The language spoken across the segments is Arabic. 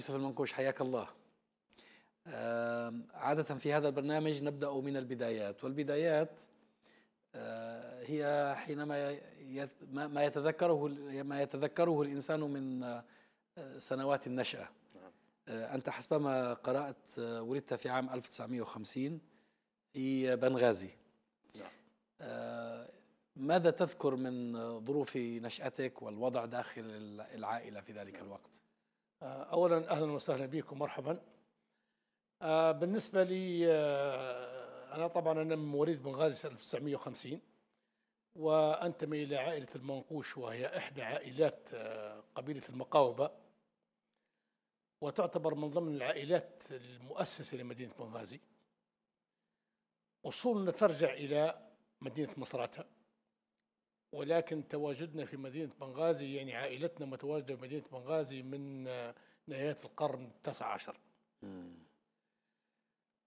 يوسف المنقوش حياك الله عادة في هذا البرنامج نبدأ من البدايات والبدايات آه، هي حينما ما يتذكره ما يتذكره الإنسان من آه، سنوات النشأة نعم. آه، أنت حسبما قرأت ولدت في عام 1950 في بنغازي نعم. ماذا تذكر من ظروف نشأتك والوضع داخل العائلة في ذلك نعم. الوقت؟ آه، اولا اهلا وسهلا بكم مرحبا آه، بالنسبه لي آه، انا طبعا انا مواليد بنغازي 1950 وانتمي الى عائله المنقوش وهي احدى عائلات قبيله المقاوبه وتعتبر من ضمن العائلات المؤسسه لمدينه بنغازي اصولنا ترجع الى مدينه مصراتة ولكن تواجدنا في مدينة بنغازي يعني عائلتنا متواجدة في مدينة بنغازي من آه، نهاية القرن التاسع عشر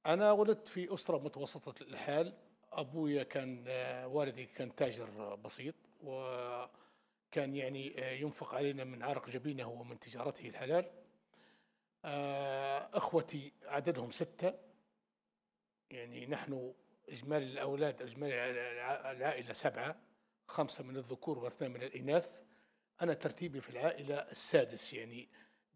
أنا ولدت في أسرة متوسطة الحال أبويا كان آه، والدي كان تاجر بسيط وكان يعني آه، ينفق علينا من عرق جبينه ومن تجارته الحلال أخوتي عددهم ستة يعني نحن إجمالي الأولاد إجمالي العائلة سبعة خمسة من الذكور واثنان من الإناث أنا ترتيبي في العائلة السادس يعني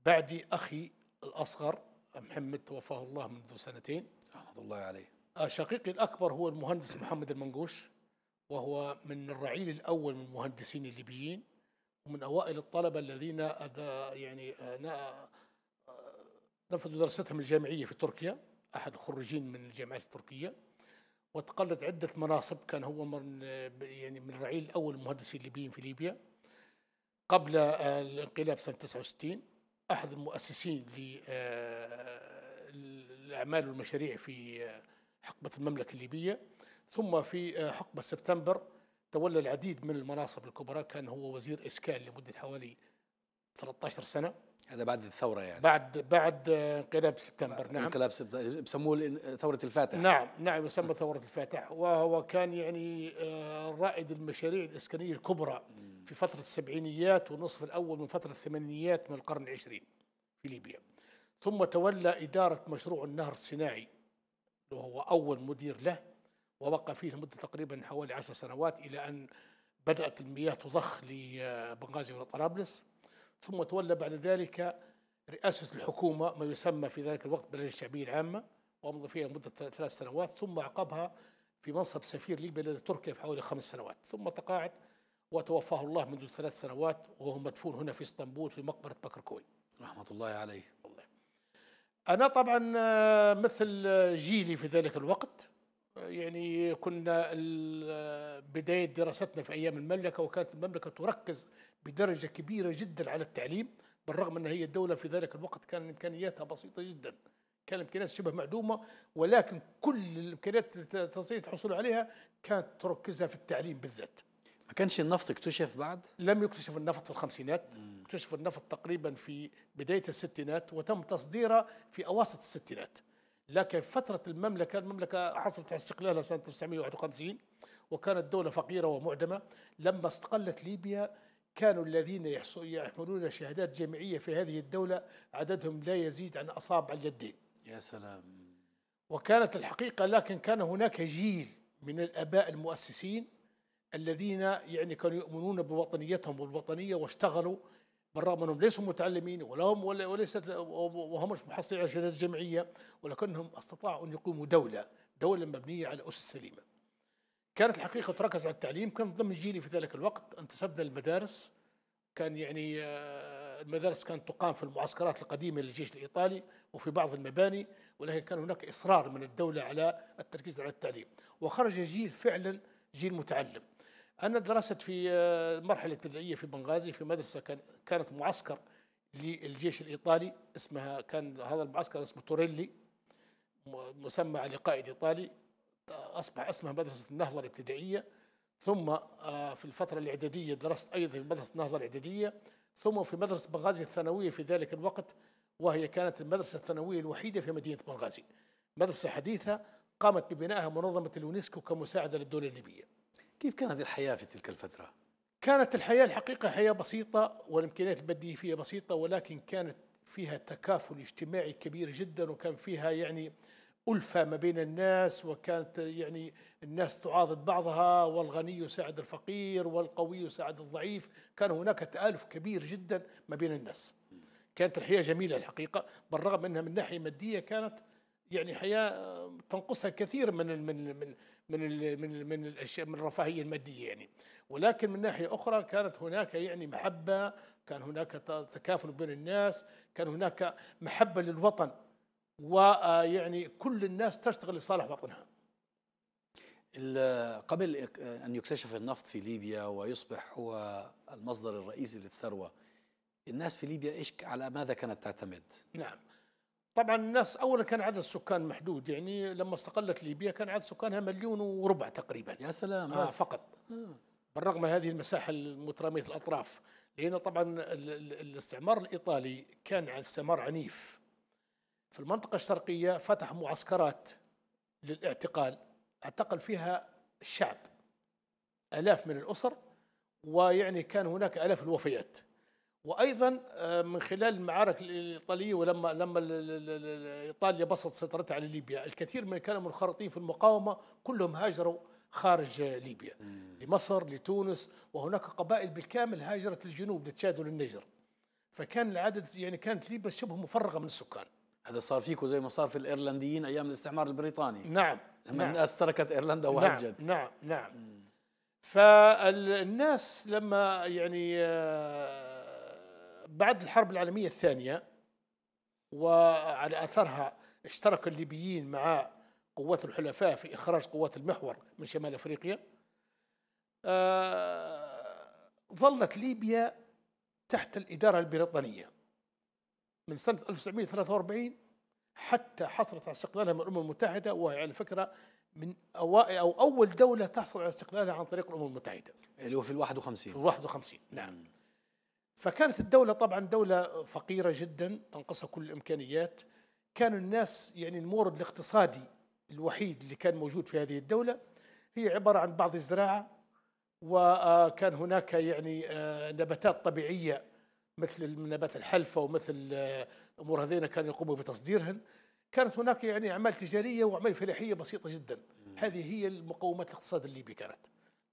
بعدي أخي الأصغر محمد توفاه الله منذ سنتين رحمة الله عليه آه، شقيقي الأكبر هو المهندس محمد المنقوش وهو من الرعيل الأول من المهندسين الليبيين ومن أوائل الطلبة الذين يعني آه، نفذوا آه، دراستهم الجامعية في تركيا أحد الخريجين من الجامعات التركية وتقلد عدة مناصب كان هو من يعني من الرعيل الأول المهندسين الليبيين في ليبيا قبل آه، الانقلاب سنة 69 أحد المؤسسين للأعمال آه، والمشاريع في آه، حقبة المملكة الليبية ثم في حقبة سبتمبر تولى العديد من المناصب الكبرى كان هو وزير إسكان لمدة حوالي 13 سنة هذا بعد الثوره يعني بعد بعد انقلاب سبتمبر نعم انقلاب سبتمبر بسموه ثوره الفاتح نعم نعم يسمى ثوره الفاتح وهو كان يعني آه، رائد المشاريع الاسكانيه الكبرى في فتره السبعينيات والنصف الاول من فتره الثمانينيات من القرن العشرين في ليبيا ثم تولى اداره مشروع النهر الصناعي وهو اول مدير له وبقى فيه لمده تقريبا حوالي عشر سنوات الى ان بدات المياه تضخ لبنغازي وطرابلس ثم تولى بعد ذلك رئاسة الحكومة ما يسمى في ذلك الوقت باللجنة الشعبية العامة وأمضى فيها مدة ثلاث سنوات ثم عقبها في منصب سفير ليبيا لدى تركيا في حوالي خمس سنوات ثم تقاعد وتوفاه الله منذ ثلاث سنوات وهو مدفون هنا في اسطنبول في مقبرة بكركوي رحمة الله عليه الله. أنا طبعا آه، مثل جيلي في ذلك الوقت يعني كنا آه، بداية دراستنا في أيام المملكة وكانت المملكة تركز بدرجة كبيرة جدا على التعليم بالرغم أن هي الدولة في ذلك الوقت كان إمكانياتها بسيطة جدا كان إمكانيات شبه معدومه ولكن كل الامكانيات التي تستطيع الحصول عليها كانت تركزها في التعليم بالذات. ما كانش النفط اكتشف بعد؟ لم يكتشف النفط في الخمسينات، مم. اكتشف النفط تقريبا في بدايه الستينات وتم تصديره في اواسط الستينات. لكن فتره المملكه، المملكه حصلت على استقلالها سنه 1951 وكانت دوله فقيره ومعدمه، لما استقلت ليبيا كانوا الذين يحملون شهادات جامعية في هذه الدولة عددهم لا يزيد عن أصابع اليدين يا سلام وكانت الحقيقة لكن كان هناك جيل من الآباء المؤسسين الذين يعني كانوا يؤمنون بوطنيتهم والوطنية واشتغلوا بالرغم انهم ليسوا متعلمين ولا هم وليست وهم مش محصلين على شهادات جامعيه ولكنهم استطاعوا ان يقوموا دوله، دوله مبنيه على اسس سليمه. كانت الحقيقة تركز على التعليم كان ضمن جيلي في ذلك الوقت انتسبنا للمدارس كان يعني آه، المدارس كانت تقام في المعسكرات القديمة للجيش الإيطالي وفي بعض المباني ولكن كان هناك إصرار من الدولة على التركيز على التعليم وخرج جيل فعلا جيل متعلم أنا درست في المرحلة آه، الابتدائية في بنغازي في مدرسة كان كانت معسكر للجيش الإيطالي اسمها كان هذا المعسكر اسمه توريلي مسمى لقائد إيطالي اصبح اسمها مدرسه النهضه الابتدائيه ثم آه، في الفتره الاعداديه درست ايضا في مدرسه النهضه الاعداديه ثم في مدرسه بنغازي الثانويه في ذلك الوقت وهي كانت المدرسه الثانويه الوحيده في مدينه بنغازي مدرسه حديثه قامت ببنائها منظمه اليونسكو كمساعده للدوله الليبيه كيف كانت الحياه في تلك الفتره كانت الحياه الحقيقه حياه بسيطه والامكانيات البدية فيها بسيطه ولكن كانت فيها تكافل اجتماعي كبير جدا وكان فيها يعني ألفة ما بين الناس وكانت يعني الناس تعاضد بعضها والغني يساعد الفقير والقوي يساعد الضعيف كان هناك تآلف كبير جدا ما بين الناس كانت الحياة جميلة الحقيقة بالرغم أنها من ناحية مادية كانت يعني حياة تنقصها كثير من الـ من الـ من من من الـ من الاشياء من الرفاهيه الماديه يعني ولكن من ناحيه اخرى كانت هناك يعني محبه كان هناك تكافل بين الناس كان هناك محبه للوطن ويعني كل الناس تشتغل لصالح وطنها قبل أن يكتشف النفط في ليبيا ويصبح هو المصدر الرئيسي للثروة الناس في ليبيا إيش على ماذا كانت تعتمد؟ نعم طبعا الناس أولا كان عدد السكان محدود يعني لما استقلت ليبيا كان عدد سكانها مليون وربع تقريبا يا سلام آه فقط آه. بالرغم من هذه المساحة المترامية الأطراف لأن طبعا الاستعمار الإيطالي كان استعمار عنيف في المنطقة الشرقية فتح معسكرات للاعتقال اعتقل فيها الشعب آلاف من الأسر ويعني كان هناك آلاف الوفيات وايضا آه، من خلال المعارك الايطاليه ولما لما ايطاليا بسطت سيطرتها على ليبيا الكثير من كانوا منخرطين في المقاومه كلهم هاجروا خارج ليبيا لمصر لتونس وهناك قبائل بالكامل هاجرت للجنوب لتشاد وللنيجر فكان العدد يعني كانت ليبيا شبه مفرغه من السكان هذا صار فيكم زي ما صار في الايرلنديين ايام الاستعمار البريطاني نعم لما نعم الناس تركت ايرلندا نعم، وهجت نعم نعم نعم. فالناس لما يعني آه، بعد الحرب العالميه الثانيه وعلى اثرها اشترك الليبيين مع قوات الحلفاء في اخراج قوات المحور من شمال افريقيا آه، ظلت ليبيا تحت الاداره البريطانيه من سنة 1943 حتى حصلت على استقلالها من الأمم المتحدة وهي على فكرة من أوائل أو أول دولة تحصل على استقلالها عن طريق الأمم المتحدة اللي هو في ال 51 في ال 51 نعم فكانت الدولة طبعا دولة فقيرة جدا تنقصها كل الإمكانيات كان الناس يعني المورد الاقتصادي الوحيد اللي كان موجود في هذه الدولة هي عبارة عن بعض الزراعة وكان هناك يعني آه، نباتات طبيعية مثل نبات الحلفة ومثل الأمور آه، هذين كانوا يقوموا بتصديرهن كانت هناك يعني أعمال تجارية وأعمال فلاحية بسيطة جدا هذه هي المقومات الاقتصاد الليبي كانت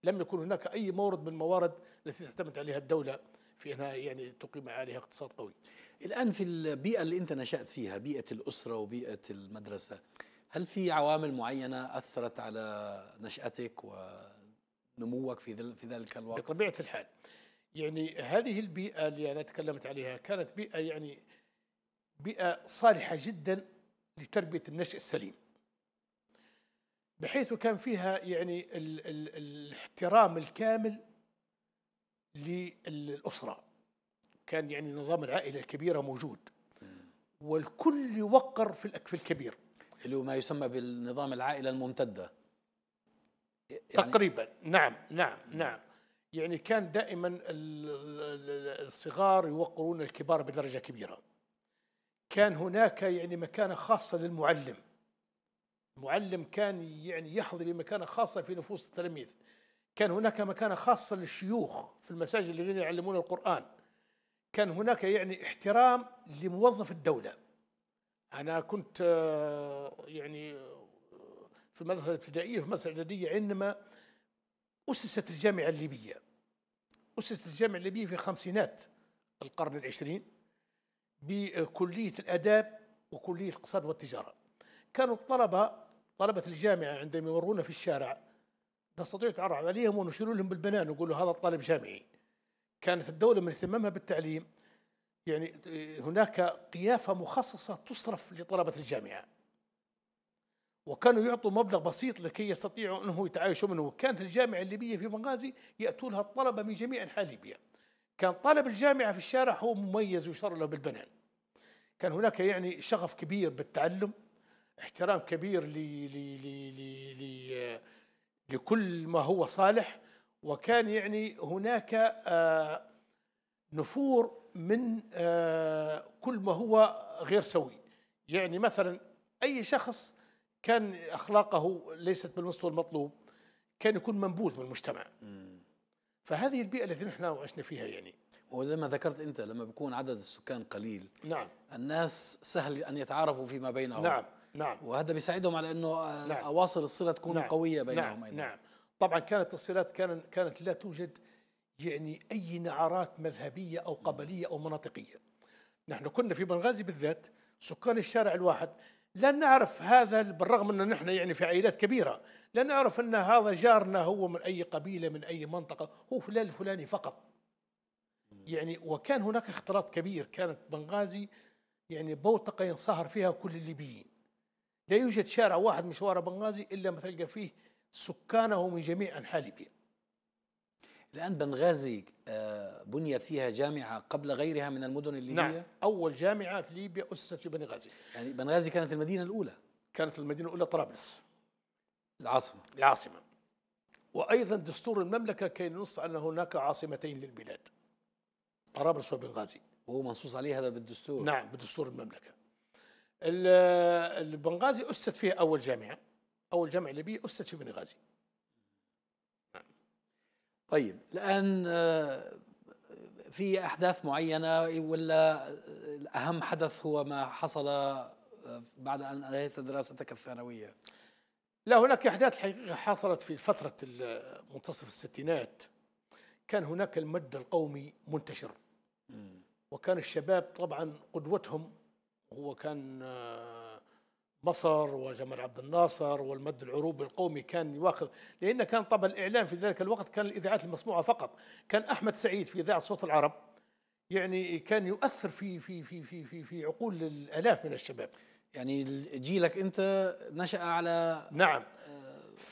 لم يكن هناك أي مورد من الموارد التي تعتمد عليها الدولة في انها يعني تقيم عليها اقتصاد قوي. الان في البيئه اللي انت نشات فيها، بيئه الاسره وبيئه المدرسه، هل في عوامل معينه اثرت على نشاتك ونموك في في ذلك الوقت؟ بطبيعه الحال. يعني هذه البيئة اللي أنا تكلمت عليها كانت بيئة يعني بيئة صالحة جدا لتربية النشء السليم بحيث كان فيها يعني ال ال الاحترام الكامل للأسرة كان يعني نظام العائلة الكبيرة موجود والكل يوقر في الأكف الكبير اللي هو ما يسمى بالنظام العائلة الممتدة يعني تقريبا نعم نعم نعم يعني كان دائما الصغار يوقرون الكبار بدرجه كبيره كان هناك يعني مكانه خاصه للمعلم المعلم كان يعني يحظي بمكانه خاصه في نفوس التلاميذ كان هناك مكانه خاصه للشيوخ في المساجد الذين يعلمون القران كان هناك يعني احترام لموظف الدوله انا كنت آه، يعني آه، في المدرسه الابتدائيه في المدرسه الاعداديه عندما اسست الجامعه الليبيه أسست الجامعة الليبية في خمسينات القرن العشرين بكلية الآداب وكلية الاقتصاد والتجارة كانوا الطلبة طلبة الجامعة عندما يمرون في الشارع نستطيع التعرف عليهم ونشير لهم بالبنان ونقول هذا الطالب جامعي كانت الدولة من اهتمامها بالتعليم يعني هناك قيافة مخصصة تصرف لطلبة الجامعة وكانوا يعطوا مبلغ بسيط لكي يستطيعوا انه يتعايشوا منه وكانت الجامعه الليبيه في بنغازي ياتوا لها الطلبه من جميع انحاء ليبيا كان طالب الجامعه في الشارع هو مميز ويشار له بالبنان كان هناك يعني شغف كبير بالتعلم احترام كبير لي لي لي لي لي لكل ما هو صالح وكان يعني هناك آه، نفور من آه، كل ما هو غير سوي يعني مثلا اي شخص كان اخلاقه ليست بالمستوى المطلوب كان يكون منبوذ من المجتمع فهذه البيئه التي نحن عشنا فيها يعني وزي ما ذكرت انت لما بيكون عدد السكان قليل نعم الناس سهل ان يتعارفوا فيما بينهم نعم نعم وهذا بيساعدهم على انه آه، نعم. اواصر الصله تكون نعم. قويه نعم، بينهم نعم. ايضا نعم طبعا كانت الصلات كانت كانت لا توجد يعني اي نعرات مذهبيه او قبليه او مناطقيه نحن كنا في بنغازي بالذات سكان الشارع الواحد لا نعرف هذا بالرغم أننا نحن يعني في عائلات كبيره لا نعرف ان هذا جارنا هو من اي قبيله من اي منطقه هو فلان الفلاني فقط يعني وكان هناك اختلاط كبير كانت بنغازي يعني بوتقه ينصهر فيها كل الليبيين لا يوجد شارع واحد من شوارع بنغازي الا ما تلقى فيه سكانه من جميع انحاء ليبيا الآن بنغازي آه، بني فيها جامعة قبل غيرها من المدن الليبية نعم أول جامعة في ليبيا أسست في بنغازي يعني بنغازي كانت المدينة الأولى كانت المدينة الأولى طرابلس العاصمة العاصمة وأيضا دستور المملكة كان ينص أن هناك عاصمتين للبلاد طرابلس وبنغازي وهو منصوص عليه هذا بالدستور نعم بدستور المملكة بنغازي أسست فيها أول جامعة أول جامعة ليبية أسست في بنغازي طيب الآن آه، في أحداث معينة ولا أهم حدث هو ما حصل آه، بعد أن أنهيت دراستك الثانوية؟ لا هناك أحداث حقيقة حصلت في فترة منتصف الستينات كان هناك المد القومي منتشر وكان الشباب طبعا قدوتهم هو كان آه، مصر وجمال عبد الناصر والمد العروبي القومي كان يواخذ لأن كان طبعا الإعلام في ذلك الوقت كان الإذاعات المسموعة فقط كان أحمد سعيد في إذاعة صوت العرب يعني كان يؤثر في في في في في, في عقول الآلاف من الشباب يعني جيلك أنت نشأ على نعم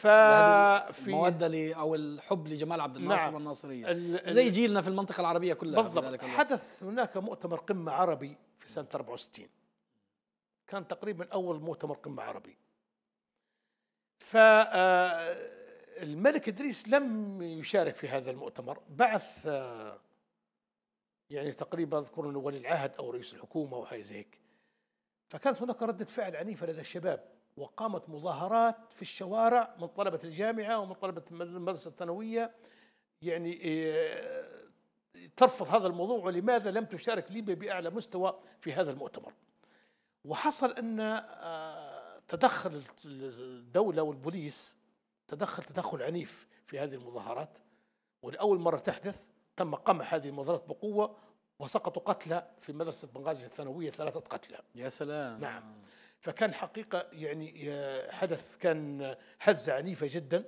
آه، ف المودة أو الحب لجمال عبد الناصر نعم والناصرية زي جيلنا في المنطقة العربية كلها بالضبط حدث هناك مؤتمر قمة عربي في سنة 64 كان تقريبا أول مؤتمر قمة عربي فالملك آه، إدريس لم يشارك في هذا المؤتمر بعث آه، يعني تقريبا أذكر أنه ولي العهد أو رئيس الحكومة أو حاجة زي هيك فكانت هناك ردة فعل عنيفة لدى الشباب وقامت مظاهرات في الشوارع من طلبة الجامعة ومن طلبة المدرسة الثانوية يعني آه، ترفض هذا الموضوع ولماذا لم تشارك ليبيا بأعلى مستوى في هذا المؤتمر وحصل ان آه، تدخل الدوله والبوليس تدخل تدخل عنيف في هذه المظاهرات ولاول مره تحدث تم قمع هذه المظاهرات بقوه وسقطوا قتلى في مدرسه بنغازي الثانويه ثلاثه قتلى يا سلام نعم فكان حقيقه يعني آه، حدث كان هزه آه، عنيفه جدا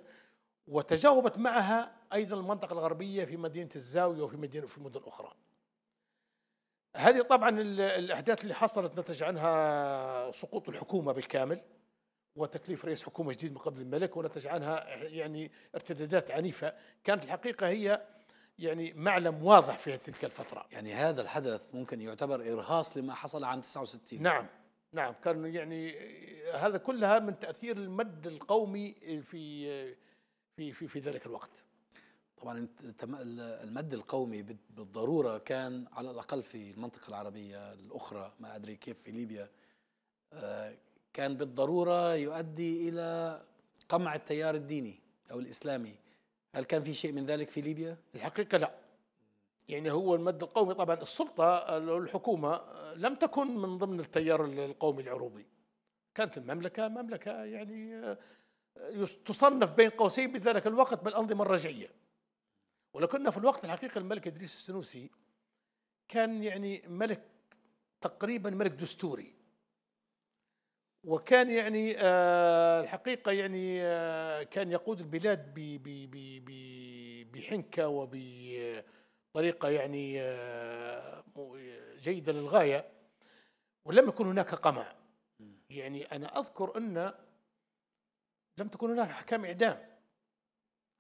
وتجاوبت معها ايضا المنطقه الغربيه في مدينه الزاويه وفي مدينه في مدن اخرى هذه طبعا الاحداث اللي حصلت نتج عنها سقوط الحكومه بالكامل وتكليف رئيس حكومه جديد من قبل الملك ونتج عنها يعني ارتدادات عنيفه كانت الحقيقه هي يعني معلم واضح في تلك الفتره يعني هذا الحدث ممكن يعتبر ارهاص لما حصل عام 69 نعم نعم كان يعني هذا كلها من تاثير المد القومي في في في, في ذلك الوقت طبعا المد القومي بالضروره كان على الاقل في المنطقه العربيه الاخرى ما ادري كيف في ليبيا آه، كان بالضروره يؤدي الى قمع التيار الديني او الاسلامي هل كان في شيء من ذلك في ليبيا الحقيقه لا يعني هو المد القومي طبعا السلطه الحكومه آه، لم تكن من ضمن التيار القومي العروبي كانت المملكه مملكه يعني آه، تصنف بين قوسين بذلك الوقت بالانظمه الرجعيه ولكن في الوقت الحقيقي الملك إدريس السنوسي كان يعني ملك تقريبا ملك دستوري وكان يعني آه، الحقيقة يعني آه، كان يقود البلاد بحنكة وبطريقة يعني آه، جيدة للغاية ولم يكن هناك قمع يعني أنا أذكر أن لم تكن هناك أحكام إعدام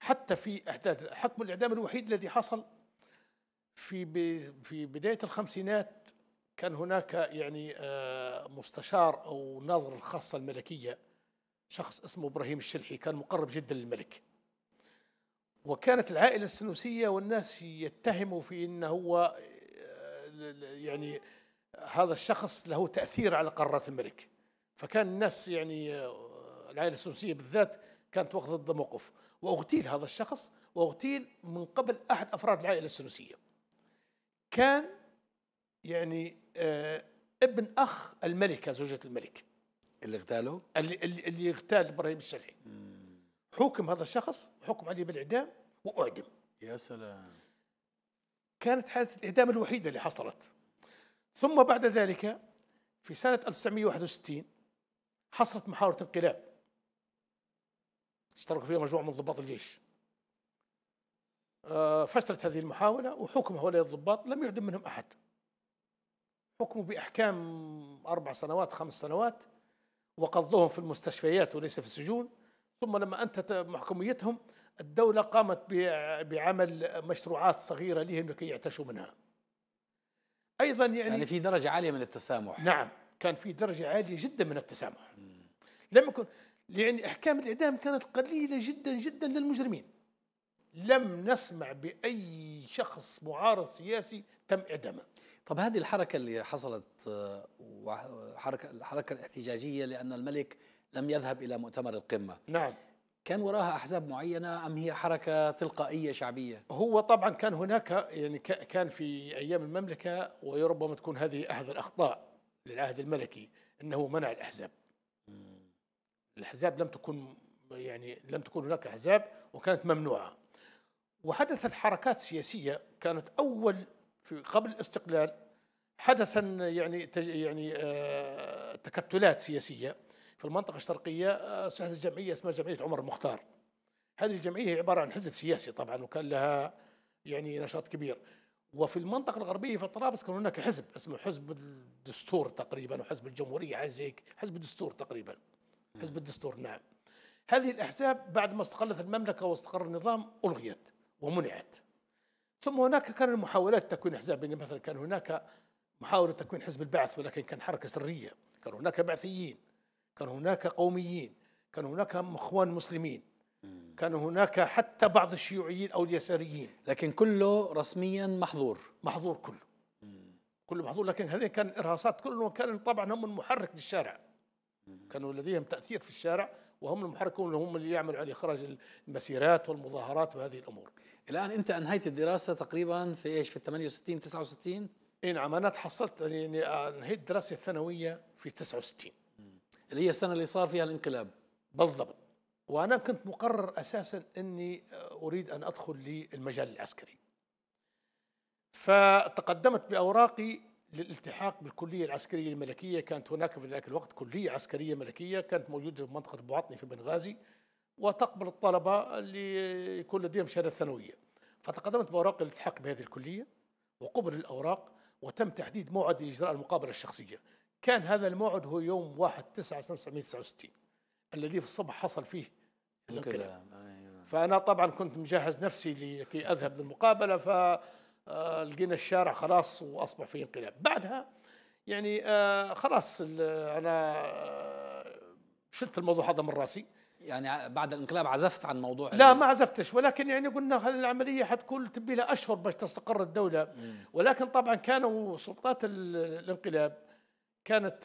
حتى في أحداث حكم الإعدام الوحيد الذي حصل في في بداية الخمسينات كان هناك يعني آه، مستشار أو ناظر الخاصة الملكية شخص اسمه إبراهيم الشلحي كان مقرب جدا للملك وكانت العائلة السنوسية والناس يتهموا في أنه هو آه، يعني هذا الشخص له تأثير على قرارات الملك فكان الناس يعني آه، العائلة السنوسية بالذات كانت واخذة ضد موقف واغتيل هذا الشخص واغتيل من قبل احد افراد العائله السنوسيه كان يعني آه، ابن اخ الملكه زوجة الملك اللي اغتاله اللي اللي, اللي اغتال ابراهيم الشرعي حكم هذا الشخص حكم عليه بالاعدام واعدم يا سلام كانت حالة الإعدام الوحيدة اللي حصلت ثم بعد ذلك في سنة 1961 حصلت محاولة انقلاب اشتركوا فيها مجموعة من ضباط الجيش آه، فشلت هذه المحاولة وحكم هؤلاء الضباط لم يعدم منهم أحد حكموا بإحكام أربع سنوات خمس سنوات وقضوهم في المستشفيات وليس في السجون ثم لما أنت محكوميتهم الدولة قامت بعمل مشروعات صغيرة لهم لكي يعتشوا منها أيضا يعني, يعني في درجة عالية من التسامح نعم كان في درجة عالية جدا من التسامح لم يكن لأن أحكام الإعدام كانت قليلة جدا جدا للمجرمين لم نسمع بأي شخص معارض سياسي تم إعدامه طب هذه الحركة اللي حصلت آه، وحركة الحركة الاحتجاجية لأن الملك لم يذهب إلى مؤتمر القمة نعم كان وراها أحزاب معينة أم هي حركة تلقائية شعبية؟ هو طبعا كان هناك يعني كان في أيام المملكة وربما تكون هذه أحد الأخطاء للعهد الملكي أنه منع الأحزاب الأحزاب لم تكن يعني لم تكن هناك أحزاب وكانت ممنوعة وحدثت حركات سياسية كانت أول في قبل الاستقلال حدث يعني يعني آه، تكتلات سياسية في المنطقة الشرقية آه، سحدث جمعية اسمها جمعية عمر المختار هذه الجمعية عبارة عن حزب سياسي طبعا وكان لها يعني نشاط كبير وفي المنطقة الغربية في طرابلس كان هناك حزب اسمه حزب الدستور تقريبا وحزب الجمهورية عايز هيك حزب الدستور تقريبا حزب الدستور نعم هذه الأحزاب بعد ما استقلت المملكة واستقر النظام ألغيت ومنعت ثم هناك كان المحاولات تكوين أحزاب يعني مثلا كان هناك محاولة تكوين حزب البعث ولكن كان حركة سرية كان هناك بعثيين كان هناك قوميين كان هناك اخوان مسلمين كان هناك حتى بعض الشيوعيين او اليساريين لكن كله رسميا محظور محظور كله كله محظور لكن هذين كان ارهاصات كلهم وكان طبعا هم المحرك للشارع كانوا لديهم تأثير في الشارع وهم المحركون اللي هم اللي يعملوا على إخراج المسيرات والمظاهرات وهذه الأمور الآن أنت أنهيت الدراسة تقريبا في إيش في 68 69 اي نعم أنا تحصلت يعني أنهيت الدراسة الثانوية في 69 اللي هي السنة اللي صار فيها الانقلاب بالضبط وأنا كنت مقرر أساسا أني أريد أن أدخل للمجال العسكري فتقدمت بأوراقي للالتحاق بالكلية العسكرية الملكية كانت هناك في ذلك الوقت كلية عسكرية ملكية كانت موجودة في منطقة بوعطني في بنغازي وتقبل الطلبة اللي يكون لديهم شهادة ثانوية فتقدمت بأوراق الالتحاق بهذه الكلية وقبل الأوراق وتم تحديد موعد إجراء المقابلة الشخصية كان هذا الموعد هو يوم 1 9 1969 الذي في الصبح حصل فيه الانقلاب أيوة. فأنا طبعا كنت مجهز نفسي لكي أذهب للمقابلة ف آه، لقينا الشارع خلاص واصبح فيه انقلاب بعدها يعني آه، خلاص انا آه، شلت الموضوع هذا من راسي يعني بعد الانقلاب عزفت عن موضوع لا ما عزفتش ولكن يعني قلنا العملية حتكون تبي لها أشهر باش تستقر الدولة ولكن طبعا كانوا سلطات الانقلاب كانت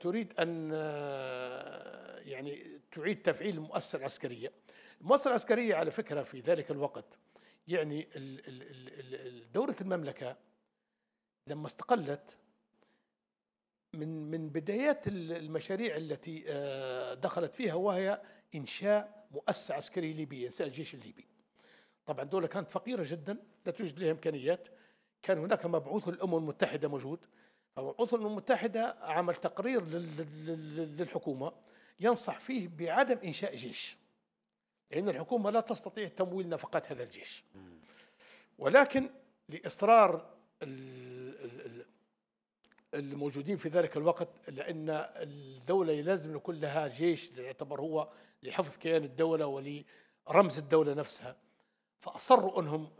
تريد أن يعني تعيد تفعيل المؤسسة العسكرية المؤسسة العسكرية على فكرة في ذلك الوقت يعني دورة المملكة لما استقلت من من بدايات المشاريع التي آه، دخلت فيها وهي انشاء مؤسسه عسكريه ليبيه، انشاء الجيش الليبي. طبعا دوله كانت فقيره جدا لا توجد لها امكانيات كان هناك مبعوث الامم المتحده موجود فمبعوث الامم المتحده عمل تقرير للحكومه ينصح فيه بعدم انشاء جيش لأن الحكومة لا تستطيع تمويل نفقات هذا الجيش ولكن لإصرار الموجودين في ذلك الوقت لأن الدولة لازم يكون لها جيش يعتبر هو لحفظ كيان الدولة ولرمز الدولة نفسها فأصروا أنهم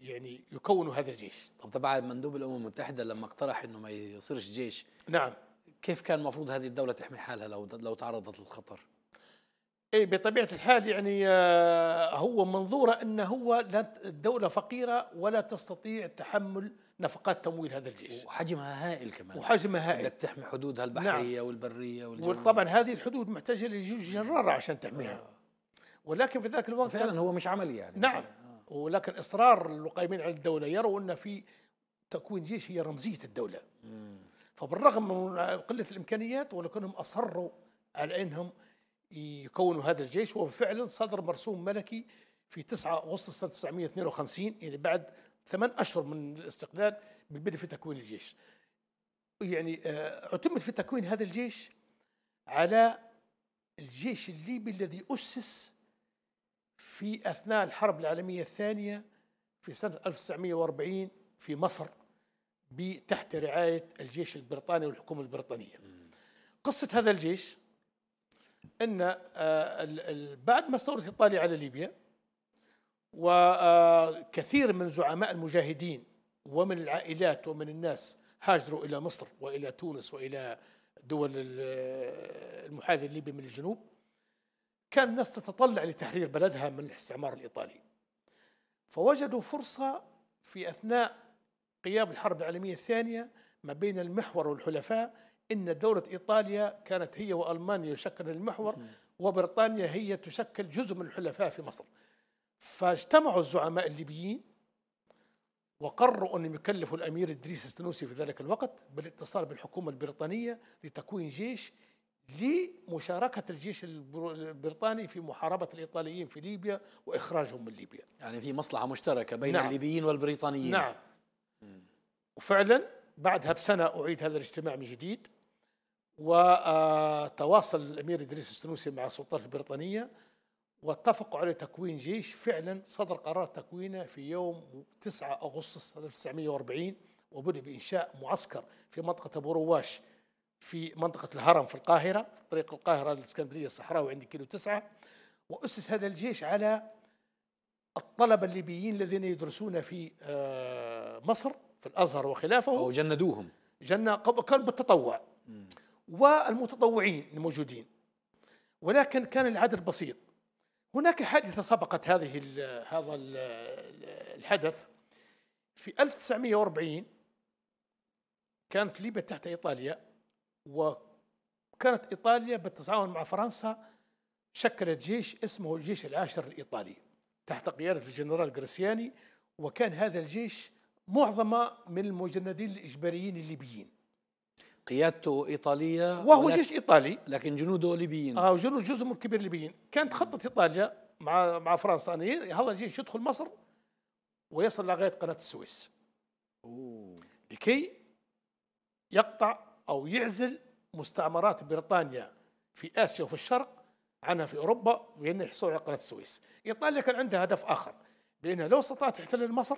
يعني يكونوا هذا الجيش طب طبعا مندوب الأمم المتحدة لما اقترح أنه ما يصيرش جيش نعم كيف كان المفروض هذه الدولة تحمي حالها لو لو تعرضت للخطر؟ اي بطبيعه الحال يعني آه، هو منظوره انه هو الدوله فقيره ولا تستطيع تحمل نفقات تمويل هذا الجيش وحجمها هائل كمان وحجمها هائل بدك تحمي حدودها البحريه نعم. والبريه والجوية. وطبعا هذه الحدود محتاجه لجيوش جراره عشان تحميها آه. ولكن في ذاك الوقت فعلا هو مش عملي يعني نعم آه. ولكن اصرار القائمين على الدوله يروا ان في تكوين جيش هي رمزيه الدوله مم. فبالرغم من قله الامكانيات ولكنهم اصروا على انهم يكونوا هذا الجيش وفعلا صدر مرسوم ملكي في 9 اغسطس سنه 1952 يعني بعد ثمان اشهر من الاستقلال بالبدء في تكوين الجيش. يعني آه، اعتمد في تكوين هذا الجيش على الجيش الليبي الذي اسس في اثناء الحرب العالميه الثانيه في سنه 1940 في مصر تحت رعايه الجيش البريطاني والحكومه البريطانيه. قصه هذا الجيش ان آه، بعد ما استولت ايطاليا على ليبيا وكثير آه، من زعماء المجاهدين ومن العائلات ومن الناس هاجروا الى مصر والى تونس والى دول المحاذي الليبي من الجنوب كان الناس تتطلع لتحرير بلدها من الاستعمار الايطالي فوجدوا فرصه في اثناء قيام الحرب العالميه الثانيه ما بين المحور والحلفاء ان دوله ايطاليا كانت هي والمانيا يشكل المحور وبريطانيا هي تشكل جزء من الحلفاء في مصر فاجتمعوا الزعماء الليبيين وقرروا أن يكلفوا الأمير إدريس السنوسي في ذلك الوقت بالاتصال بالحكومة البريطانية لتكوين جيش لمشاركة الجيش البريطاني في محاربة الإيطاليين في ليبيا وإخراجهم من ليبيا يعني في مصلحة مشتركة بين نعم. الليبيين والبريطانيين نعم وفعلا بعدها بسنة أعيد هذا الاجتماع من جديد وتواصل الامير ادريس السنوسي مع السلطات البريطانيه واتفقوا على تكوين جيش فعلا صدر قرار تكوينه في يوم 9 اغسطس 1940 وبني بانشاء معسكر في منطقه ابو رواش في منطقه الهرم في القاهره في طريق القاهره الاسكندريه الصحراوي عند كيلو 9 واسس هذا الجيش على الطلبه الليبيين الذين يدرسون في آه، مصر في الازهر وخلافه او جندوهم جنة كان بالتطوع والمتطوعين الموجودين ولكن كان العدد بسيط هناك حادثة سبقت هذه هذا الحدث في 1940 كانت ليبيا تحت إيطاليا وكانت إيطاليا بالتعاون مع فرنسا شكلت جيش اسمه الجيش العاشر الإيطالي تحت قيادة الجنرال غريسياني وكان هذا الجيش معظم من المجندين الإجباريين الليبيين قيادته إيطالية وهو جيش إيطالي لكن جنوده ليبيين اه جنود جزء من كبير ليبيين كانت خطة إيطاليا مع مع فرنسا أن هذا الجيش يدخل مصر ويصل لغاية قناة السويس لكي يقطع أو يعزل مستعمرات بريطانيا في آسيا وفي الشرق عنها في أوروبا وين يحصل على قناة السويس إيطاليا كان عندها هدف آخر بأنها لو استطاعت تحتل مصر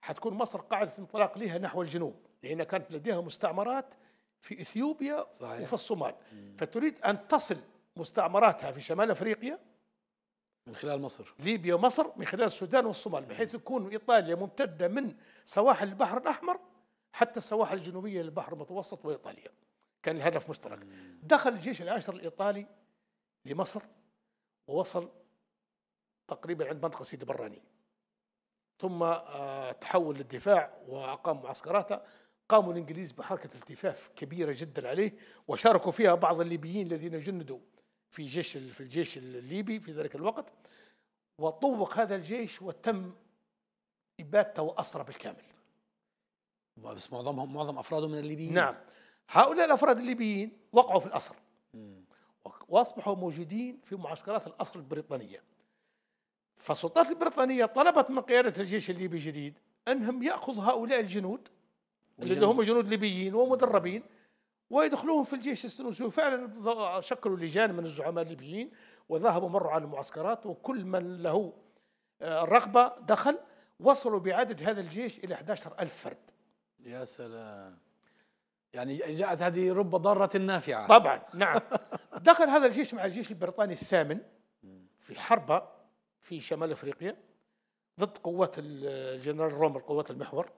حتكون مصر قاعدة انطلاق لها نحو الجنوب لأن كانت لديها مستعمرات في إثيوبيا صحيح. وفي الصومال فتريد أن تصل مستعمراتها في شمال أفريقيا من خلال مصر ليبيا ومصر من خلال السودان والصومال بحيث تكون إيطاليا ممتدة من سواحل البحر الأحمر حتى السواحل الجنوبية للبحر المتوسط وإيطاليا كان الهدف مشترك دخل الجيش العاشر الإيطالي لمصر ووصل تقريبا عند منطقة سيدي براني ثم آه، تحول للدفاع وأقام معسكراته قاموا الإنجليز بحركة التفاف كبيرة جدا عليه وشاركوا فيها بعض الليبيين الذين جندوا في جيش في الجيش الليبي في ذلك الوقت وطوق هذا الجيش وتم اباته وأسرى بالكامل بس معظمهم معظم أفراده من الليبيين نعم هؤلاء الأفراد الليبيين وقعوا في الأسر وأصبحوا موجودين في معسكرات الأسر البريطانية فالسلطات البريطانية طلبت من قيادة الجيش الليبي الجديد أنهم ياخذوا هؤلاء الجنود اللي هم جنود ليبيين ومدربين ويدخلوهم في الجيش السنوسي وفعلا شكلوا لجان من الزعماء الليبيين وذهبوا مروا على المعسكرات وكل من له الرغبة آه، دخل وصلوا بعدد هذا الجيش إلى 11 ألف فرد يا سلام يعني جاءت هذه رب ضارة نافعة طبعا نعم دخل هذا الجيش مع الجيش البريطاني الثامن في حرب في شمال أفريقيا ضد قوات الجنرال آه، روم القوات المحور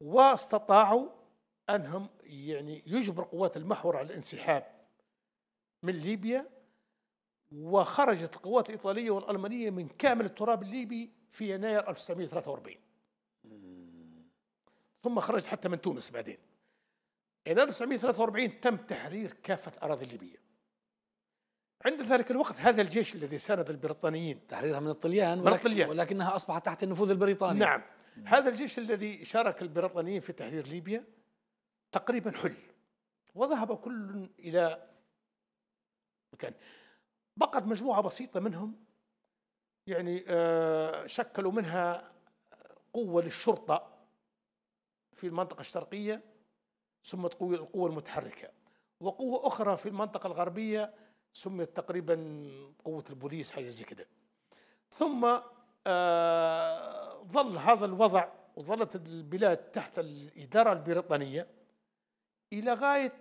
واستطاعوا انهم يعني يجبر قوات المحور على الانسحاب من ليبيا وخرجت القوات الايطاليه والالمانيه من كامل التراب الليبي في يناير 1943 ثم خرجت حتى من تونس بعدين يناير 1943 تم تحرير كافه الاراضي الليبيه عند ذلك الوقت هذا الجيش الذي ساند البريطانيين تحريرها من الطليان, من الطليان ولكنها اصبحت تحت النفوذ البريطاني نعم هذا الجيش الذي شارك البريطانيين في تحرير ليبيا تقريبا حل وذهب كل إلى مكان بقت مجموعة بسيطة منهم يعني آه، شكلوا منها قوة للشرطة في المنطقة الشرقية سمت قوة القوة المتحركة وقوة أخرى في المنطقة الغربية سميت تقريبا قوة البوليس حاجة زي كده ثم آه، ظل هذا الوضع وظلت البلاد تحت الإدارة البريطانية إلى غاية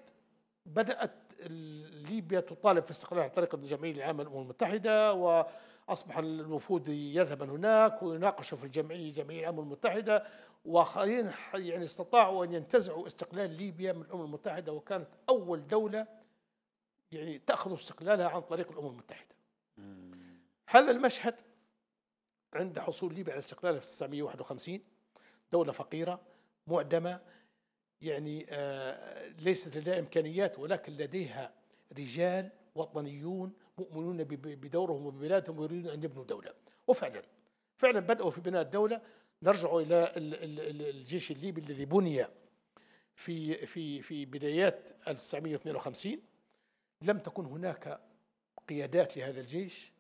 بدأت ليبيا تطالب في استقلال عن طريق الجمعية العامة للأمم المتحدة وأصبح الوفود يذهب هناك ويناقشوا في الجمعية جمعية الأمم المتحدة وآخرين يعني استطاعوا أن ينتزعوا استقلال ليبيا من الأمم المتحدة وكانت أول دولة يعني تأخذ استقلالها عن طريق الأمم المتحدة هذا المشهد عند حصول ليبيا على استقلالها في 1951 دولة فقيرة معدمة يعني آه، ليست لديها إمكانيات ولكن لديها رجال وطنيون مؤمنون بدورهم وببلادهم ويريدون أن يبنوا دولة وفعلا فعلا بدأوا في بناء الدولة نرجع إلى الجيش الليبي الذي بني في في في بدايات 1952 لم تكن هناك قيادات لهذا الجيش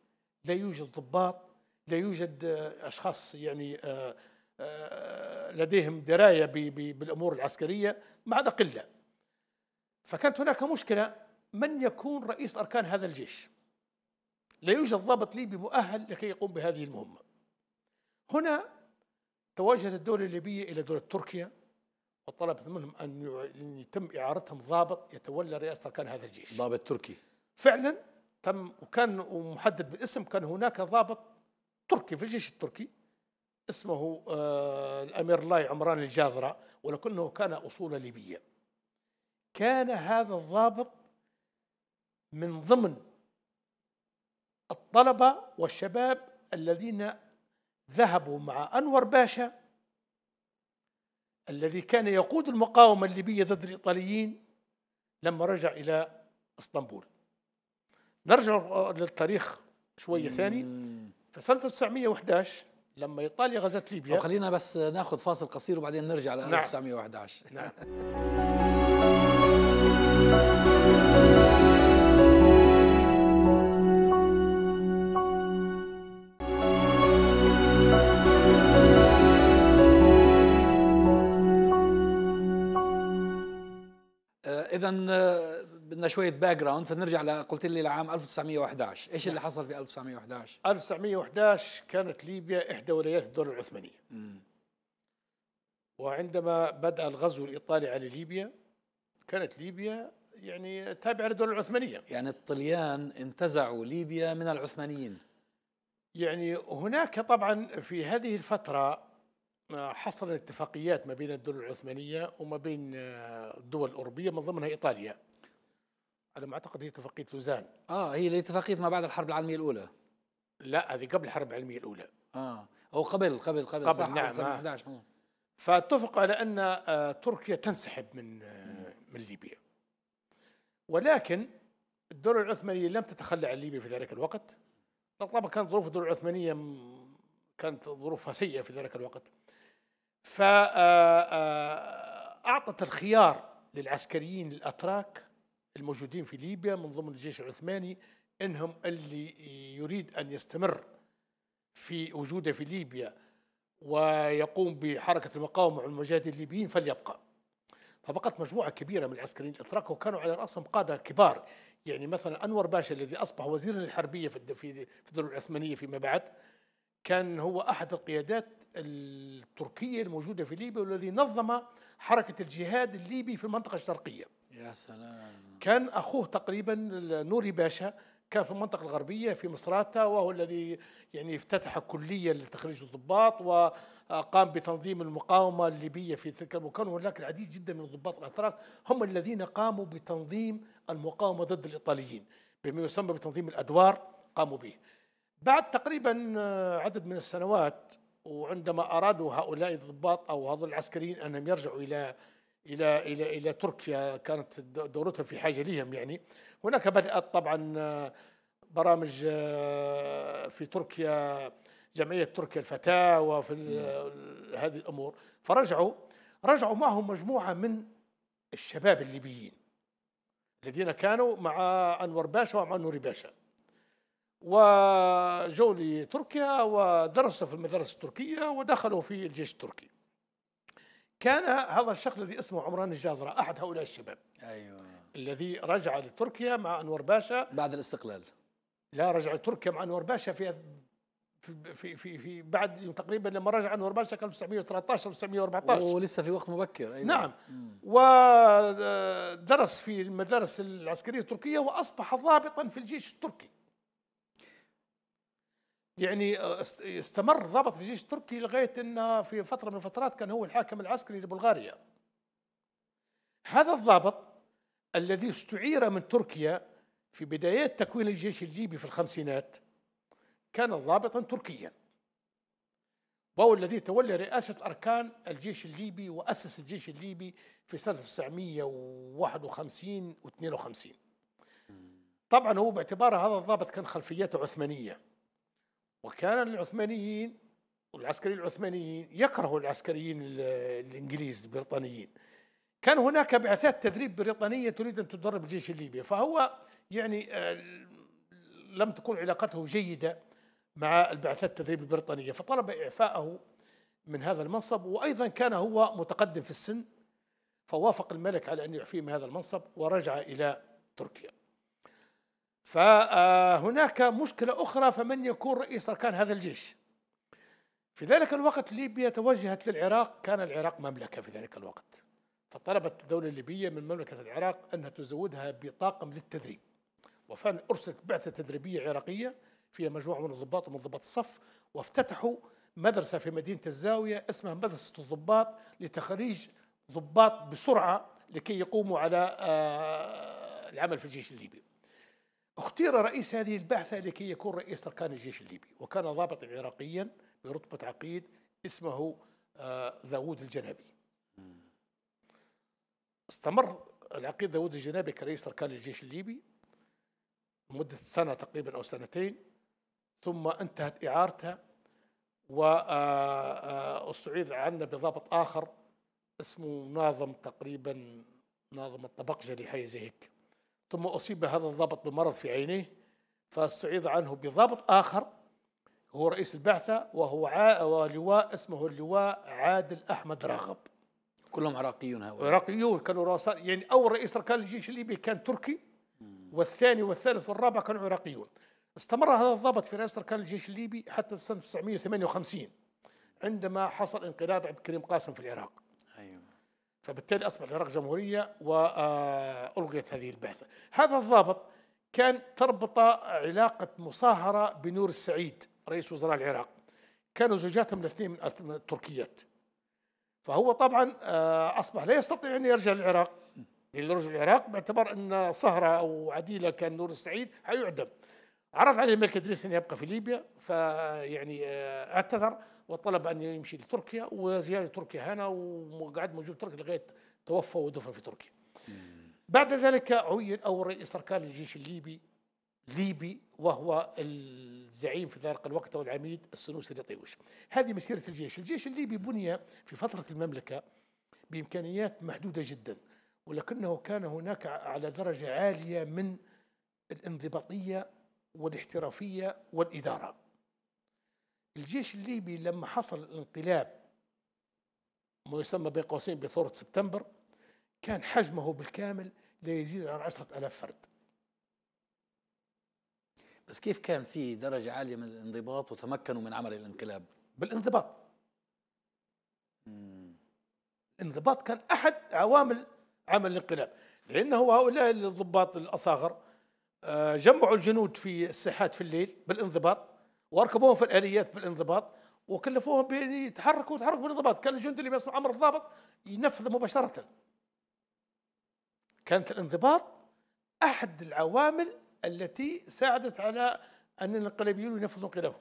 لا يوجد ضباط لا يوجد اشخاص يعني آه، آه، لديهم درايه بالامور العسكريه ما عدا قله. فكانت هناك مشكله من يكون رئيس اركان هذا الجيش؟ لا يوجد ضابط ليبي مؤهل لكي يقوم بهذه المهمه. هنا توجهت الدوله الليبيه الى دوله تركيا وطلبت منهم ان يتم اعارتهم ضابط يتولى رئاسه اركان هذا الجيش. ضابط تركي. فعلا تم وكان محدد بالاسم كان هناك ضابط تركي في الجيش التركي اسمه آه، الامير الله عمران الجافرة ولكنه كان اصول ليبيه كان هذا الضابط من ضمن الطلبه والشباب الذين ذهبوا مع انور باشا الذي كان يقود المقاومه الليبيه ضد الايطاليين لما رجع الى اسطنبول نرجع للتاريخ شويه ثاني فسنة 1911 لما إيطاليا غزت ليبيا خلينا بس ناخذ فاصل قصير وبعدين نرجع ل 1911 نعم, نعم. آه، إذا آه، بدنا شويه باك جراوند فنرجع لقلت لي لعام 1911 ايش اللي نعم. حصل في 1911 1911 كانت ليبيا احدى ولايات الدوله العثمانيه مم. وعندما بدا الغزو الايطالي على ليبيا كانت ليبيا يعني تابعه للدوله العثمانيه يعني الطليان انتزعوا ليبيا من العثمانيين يعني هناك طبعا في هذه الفتره آه، حصل اتفاقيات ما بين الدول العثمانية وما بين آه، الدول الأوروبية من ضمنها إيطاليا على ما اعتقد هي اتفاقيه لوزان اه هي الاتفاقيه ما بعد الحرب العالميه الاولى لا هذه قبل الحرب العالميه الاولى اه او قبل قبل قبل, قبل صح نعم 2011 آه. فاتفق على ان آه، تركيا تنسحب من آه، من ليبيا ولكن الدولة العثمانية لم تتخلى عن ليبيا في ذلك الوقت طبعا كانت ظروف الدولة العثمانية كانت ظروفها سيئة في ذلك الوقت فأعطت الخيار للعسكريين الأتراك الموجودين في ليبيا من ضمن الجيش العثماني انهم اللي يريد ان يستمر في وجوده في ليبيا ويقوم بحركه المقاومه والمجاهدين الليبيين فليبقى. فبقت مجموعه كبيره من العسكريين الاتراك وكانوا على راسهم قاده كبار يعني مثلا انور باشا الذي اصبح وزيرا للحربيه في في الدوله العثمانيه فيما بعد كان هو احد القيادات التركيه الموجوده في ليبيا والذي نظم حركه الجهاد الليبي في المنطقه الشرقيه. يا سلام كان أخوه تقريبا نوري باشا كان في المنطقة الغربية في مصراتة وهو الذي يعني افتتح كلية لتخريج الضباط وقام بتنظيم المقاومة الليبية في تلك المكان وهناك العديد جدا من الضباط الأتراك هم الذين قاموا بتنظيم المقاومة ضد الإيطاليين بما يسمى بتنظيم الأدوار قاموا به بعد تقريبا عدد من السنوات وعندما أرادوا هؤلاء الضباط أو هؤلاء العسكريين أنهم يرجعوا إلى الى الى الى تركيا كانت دورتها في حاجه لهم يعني هناك بدات طبعا آه، برامج آه، في تركيا جمعيه تركيا الفتاه وفي هذه الامور فرجعوا رجعوا معهم مجموعه من الشباب الليبيين الذين كانوا مع انور باشا ومع نوري باشا وجوا لتركيا ودرسوا في المدارس التركيه ودخلوا في الجيش التركي كان هذا الشخص الذي اسمه عمران الجاذرة أحد هؤلاء الشباب أيوة الذي رجع لتركيا مع أنور باشا بعد الاستقلال لا رجع لتركيا مع أنور باشا في في في في بعد تقريبا لما رجع انور باشا كان 1913 1914 ولسه في وقت مبكر أيوة. نعم ودرس آه، في المدارس العسكريه التركيه واصبح ضابطا في الجيش التركي يعني آه، استمر ضابط في الجيش التركي لغايه انه في فتره من الفترات كان هو الحاكم العسكري لبلغاريا. هذا الضابط الذي استعير من تركيا في بدايات تكوين الجيش الليبي في الخمسينات كان ضابطا تركيا. وهو الذي تولى رئاسة أركان الجيش الليبي وأسس الجيش الليبي في سنة 1951 و52 طبعا هو باعتباره هذا الضابط كان خلفيته عثمانية وكان العثمانيين والعسكريين العثمانيين يكرهوا العسكريين الانجليز البريطانيين كان هناك بعثات تدريب بريطانيه تريد ان تدرب الجيش الليبي فهو يعني آه، لم تكن علاقته جيده مع البعثات التدريب البريطانيه فطلب اعفاءه من هذا المنصب وايضا كان هو متقدم في السن فوافق الملك على ان يعفيه من هذا المنصب ورجع الى تركيا فهناك مشكلة أخرى فمن يكون رئيس أركان هذا الجيش في ذلك الوقت ليبيا توجهت للعراق كان العراق مملكة في ذلك الوقت فطلبت الدولة الليبية من مملكة العراق أنها تزودها بطاقم للتدريب وفعلا أرسلت بعثة تدريبية عراقية فيها مجموعة من الضباط ومن ضباط الصف وافتتحوا مدرسة في مدينة الزاوية اسمها مدرسة الضباط لتخريج ضباط بسرعة لكي يقوموا على آه، العمل في الجيش الليبي اختير رئيس هذه البعثة لكي يكون رئيس أركان الجيش الليبي وكان ضابطا عراقيا برتبة عقيد اسمه داوود آه، الجنابي استمر العقيد داوود الجنابي كرئيس أركان الجيش الليبي مدة سنة تقريبا أو سنتين ثم انتهت إعارته واستعيد آه، آه، عنا بضابط آخر اسمه ناظم تقريبا ناظم الطبق جري حاجة زي هيك ثم أصيب هذا الضابط بمرض في عينيه فاستعيض عنه بضابط آخر هو رئيس البعثة وهو عا... ولواء اسمه اللواء عادل أحمد راغب كلهم عراقيون هؤلاء عراقيون كانوا رؤساء يعني أول رئيس أركان الجيش الليبي كان تركي والثاني والثالث والرابع كانوا عراقيون استمر هذا الضابط في رئاسة أركان الجيش الليبي حتى سنة 1958 عندما حصل انقلاب عبد الكريم قاسم في العراق فبالتالي أصبح العراق جمهورية وألغيت هذه البعثة هذا الضابط كان تربط علاقة مصاهرة بنور السعيد رئيس وزراء العراق كانوا زوجاتهم الاثنين من التركيات فهو طبعا آه، أصبح لا يستطيع أن يرجع للعراق لرجل العراق باعتبار أن سهرة أو عديلة كان نور السعيد حيعدم عرض عليه الملك ادريس ان يبقى في ليبيا فيعني آه، اعتذر وطلب أن يمشي لتركيا وزيارة تركيا هنا وقعد موجود في تركيا لغاية توفى ودفن في تركيا بعد ذلك عين اول رئيس أركان الجيش الليبي ليبي وهو الزعيم في ذلك الوقت والعميد السنوسي لطيوش هذه مسيرة الجيش الجيش الليبي بني في فترة المملكة بإمكانيات محدودة جدا ولكنه كان هناك على درجة عالية من الانضباطية والاحترافية والإدارة الجيش الليبي لما حصل الانقلاب ما يسمى بين قوسين بثورة سبتمبر كان حجمه بالكامل لا يزيد عن عشرة ألاف فرد بس كيف كان في درجة عالية من الانضباط وتمكنوا من عمل الانقلاب؟ بالانضباط الانضباط كان أحد عوامل عمل الانقلاب لأنه هؤلاء الضباط الأصاغر آه، جمعوا الجنود في الساحات في الليل بالانضباط واركبوهم في الاليات بالانضباط وكلفوهم يتحركوا يتحركوا بالانضباط كان الجندي اللي يسمع امر الضابط ينفذه مباشره كانت الانضباط احد العوامل التي ساعدت على ان الانقلابيون ينفذوا انقلابهم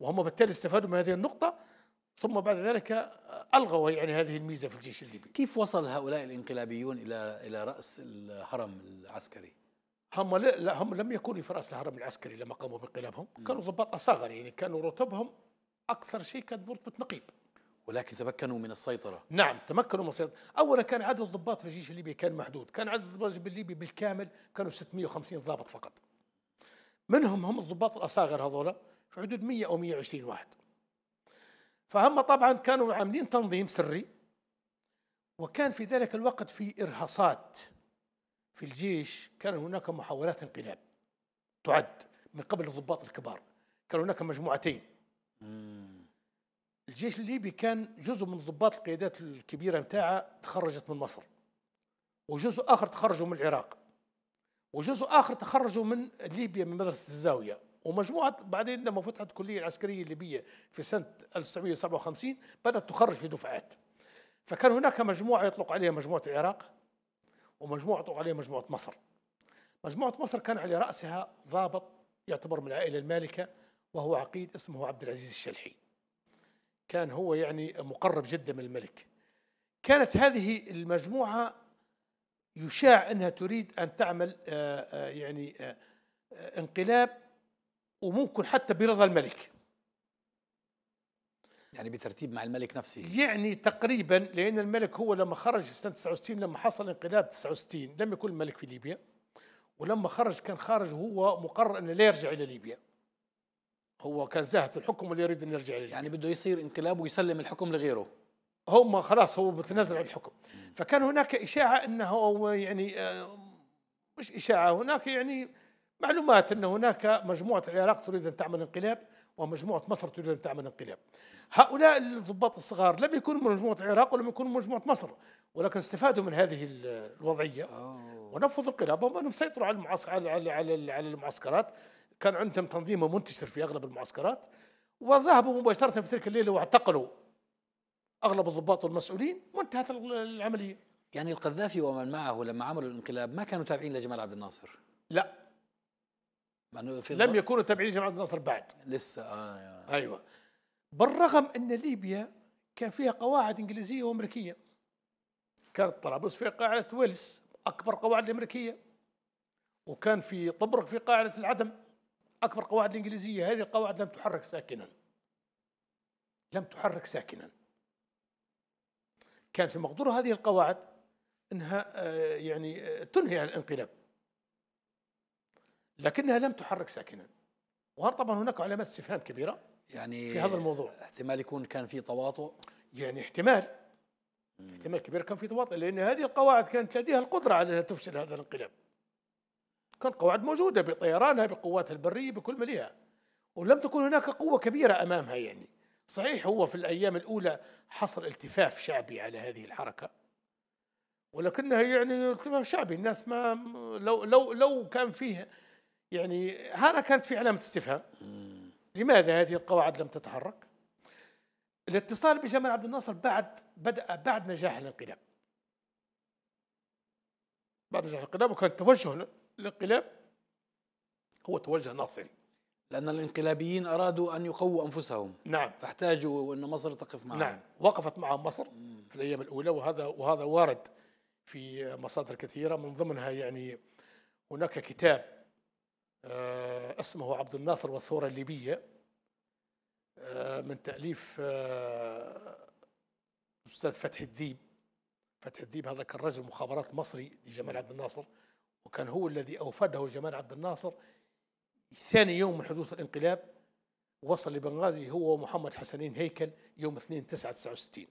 وهم بالتالي استفادوا من هذه النقطه ثم بعد ذلك الغوا يعني هذه الميزه في الجيش الليبي كيف وصل هؤلاء الانقلابيون الى الى راس الهرم العسكري هم لا هم لم يكونوا في راس الهرم العسكري لما قاموا بانقلابهم كانوا ضباط اصاغر يعني كانوا رتبهم اكثر شيء كانت رتبه نقيب ولكن تمكنوا من السيطرة نعم تمكنوا من السيطرة أولا كان عدد الضباط في الجيش الليبي كان محدود كان عدد الضباط الليبي بالكامل كانوا 650 ضابط فقط منهم هم الضباط الأصاغر هذولا في حدود 100 أو 120 واحد فهم طبعا كانوا عاملين تنظيم سري وكان في ذلك الوقت في إرهاصات في الجيش كان هناك محاولات انقلاب تعد من قبل الضباط الكبار كان هناك مجموعتين الجيش الليبي كان جزء من ضباط القيادات الكبيرة متاعه تخرجت من مصر وجزء آخر تخرجوا من العراق وجزء آخر تخرجوا من ليبيا من مدرسة الزاوية ومجموعة بعدين لما فتحت الكلية العسكرية الليبية في سنة 1957 بدأت تخرج في دفعات فكان هناك مجموعة يطلق عليها مجموعة العراق ومجموعة عليه مجموعة مصر مجموعة مصر كان على رأسها ضابط يعتبر من العائلة المالكة وهو عقيد اسمه عبد العزيز الشلحي كان هو يعني مقرب جدا من الملك كانت هذه المجموعة يشاع أنها تريد أن تعمل آه، آه، يعني آه، انقلاب وممكن حتى برضا الملك يعني بترتيب مع الملك نفسه يعني تقريبا لأن الملك هو لما خرج في سنة 69 لما حصل انقلاب 69 لم يكن الملك في ليبيا ولما خرج كان خارج هو مقرر أنه لا يرجع إلى ليبيا هو كان زاهت الحكم ولا يريد أن يرجع إلى ليبيا يعني بده يصير انقلاب ويسلم الحكم لغيره هم خلاص هو بتنازل عن الحكم فكان هناك إشاعة أنه يعني آه، مش إشاعة هناك يعني معلومات أن هناك مجموعة العراق تريد أن تعمل انقلاب ومجموعة مصر تريد أن تعمل انقلاب هؤلاء الضباط الصغار لم يكونوا من مجموعة العراق ولم يكونوا من مجموعة مصر ولكن استفادوا من هذه الوضعية ونفذوا انقلاب وأنهم سيطروا على على على على, على المعسكرات كان عندهم تنظيم منتشر في أغلب المعسكرات وذهبوا مباشرة في تلك الليلة واعتقلوا أغلب الضباط والمسؤولين وانتهت العملية يعني القذافي ومن معه لما عملوا الانقلاب ما كانوا تابعين لجمال عبد الناصر لا لم يكونوا تابعين لجماعه النصر بعد لسه آه يعني. ايوه بالرغم ان ليبيا كان فيها قواعد انجليزيه وامريكيه كانت طرابلس في قاعده ويلس اكبر قواعد الامريكيه وكان في طبرق في قاعده العدم اكبر قواعد انجليزيه هذه القواعد لم تحرك ساكنا لم تحرك ساكنا كان في مقدور هذه القواعد انها آه، يعني آه، تنهي الانقلاب لكنها لم تحرك ساكنا وهل طبعا هناك علامات استفهام كبيره يعني في هذا الموضوع احتمال يكون كان في تواطؤ يعني احتمال مم. احتمال كبير كان في تواطؤ لان هذه القواعد كانت لديها القدره على انها تفشل هذا الانقلاب كانت قواعد موجوده بطيرانها بقواتها البريه بكل ما ليها ولم تكن هناك قوه كبيره امامها يعني صحيح هو في الايام الاولى حصل التفاف شعبي على هذه الحركه ولكنها يعني التفاف شعبي الناس ما لو لو لو كان فيه يعني هذا كانت في علامة استفهام لماذا هذه القواعد لم تتحرك الاتصال بجمال عبد الناصر بعد بدأ بعد نجاح الانقلاب بعد نجاح الانقلاب وكان توجه الانقلاب هو توجه ناصري لأن الانقلابيين أرادوا أن يقووا أنفسهم نعم فاحتاجوا أن مصر تقف معهم نعم وقفت معهم مصر في الأيام الأولى وهذا وهذا وارد في مصادر كثيرة من ضمنها يعني هناك كتاب آه، اسمه عبد الناصر والثورة الليبية آه، من تأليف الأستاذ آه، فتح الذيب فتح الذيب هذا كان رجل مخابرات مصري لجمال عبد الناصر وكان هو الذي أوفده جمال عبد الناصر ثاني يوم من حدوث الانقلاب وصل لبنغازي هو ومحمد حسنين هيكل يوم 2 9 69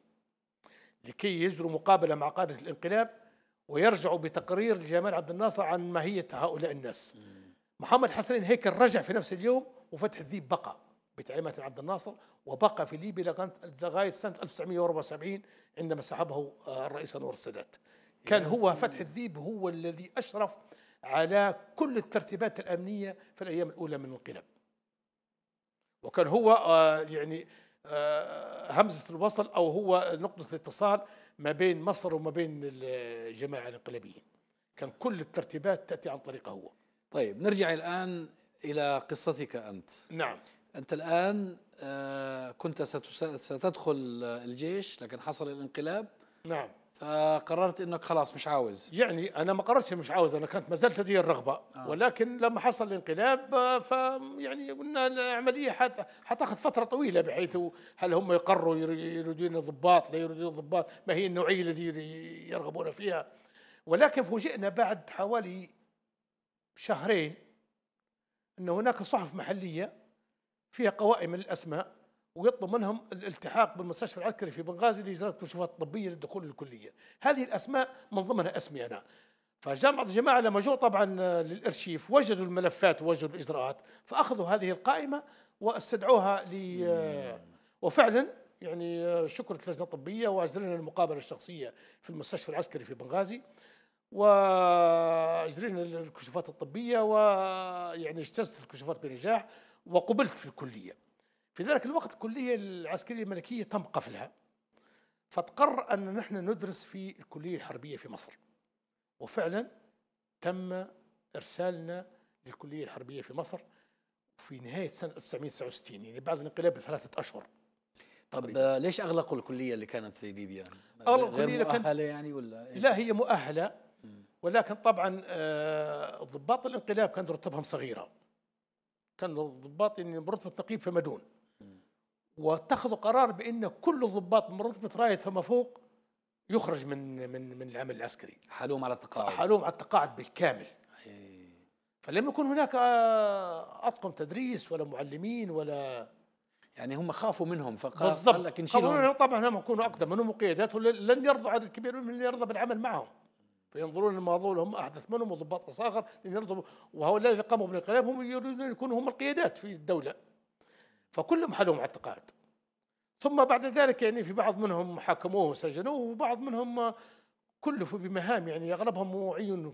لكي يجروا مقابلة مع قادة الانقلاب ويرجعوا بتقرير لجمال عبد الناصر عن ماهية هؤلاء الناس محمد حسنين هيكل رجع في نفس اليوم وفتح الذيب بقى بتعليمات عبد الناصر وبقى في ليبيا لغايه سنه 1974 عندما سحبه آه، الرئيس انور السادات. كان هو فتح الذيب هو الذي اشرف على كل الترتيبات الامنيه في الايام الاولى من الانقلاب. وكان هو آه، يعني آه، همزه الوصل او هو نقطه الاتصال ما بين مصر وما بين الجماعه الانقلابيين. كان كل الترتيبات تاتي عن طريقه هو. طيب نرجع الآن إلى قصتك أنت نعم أنت الآن آه، كنت ستدخل الجيش لكن حصل الانقلاب نعم فقررت انك خلاص مش عاوز يعني انا ما قررتش مش عاوز انا كانت ما زالت لدي الرغبه آه. ولكن لما حصل الانقلاب آه، فيعني قلنا العمليه حت... حتاخذ فتره طويله بحيث هل هم يقروا يريدون ضباط لا يريدون ضباط ما هي النوعيه التي يرغبون فيها ولكن فوجئنا بعد حوالي شهرين أن هناك صحف محلية فيها قوائم الأسماء ويطلب منهم الالتحاق بالمستشفى العسكري في بنغازي لإجراء الكشوفات الطبية للدخول للكلية هذه الأسماء من ضمنها اسمي أنا فجامعة الجماعة لما جو طبعا للأرشيف وجدوا الملفات ووجدوا الإجراءات فأخذوا هذه القائمة واستدعوها ل وفعلا يعني شكرت اللجنة الطبية وأجرينا المقابلة الشخصية في المستشفى العسكري في بنغازي واجرينا الكشوفات الطبيه ويعني اجتزت الكشوفات بنجاح وقبلت في الكليه. في ذلك الوقت الكليه العسكريه الملكيه تم قفلها. فتقر ان نحن ندرس في الكليه الحربيه في مصر. وفعلا تم ارسالنا للكليه الحربيه في مصر في نهايه سنه 1969 يعني بعد الانقلاب بثلاثه اشهر. طب ليش اغلقوا الكليه اللي كانت في ليبيا؟ اغلقوا الكليه يعني ولا لا هي مؤهله ولكن طبعا آه، ضباط الانقلاب كان رتبهم صغيره كان الضباط برتبه يعني نقيب فما دون واتخذوا قرار بان كل الضباط من رتبه رايد فما فوق يخرج من من من العمل العسكري حالوم على التقاعد حالوم على التقاعد بالكامل فلم يكن هناك آه، اطقم تدريس ولا معلمين ولا يعني هم خافوا منهم فقال بالضبط طبعا هم يكونوا اقدم منهم وقياداتهم لن يرضوا عدد كبير منهم يرضى بالعمل معهم فينظرون الماضون هم احدث منهم وضباط اصاغر وهؤلاء اللي قاموا بالانقلاب هم يريدون ان يكونوا هم القيادات في الدوله فكلهم على التقاعد ثم بعد ذلك يعني في بعض منهم حاكموه وسجنوه وبعض منهم كلفوا بمهام يعني اغلبهم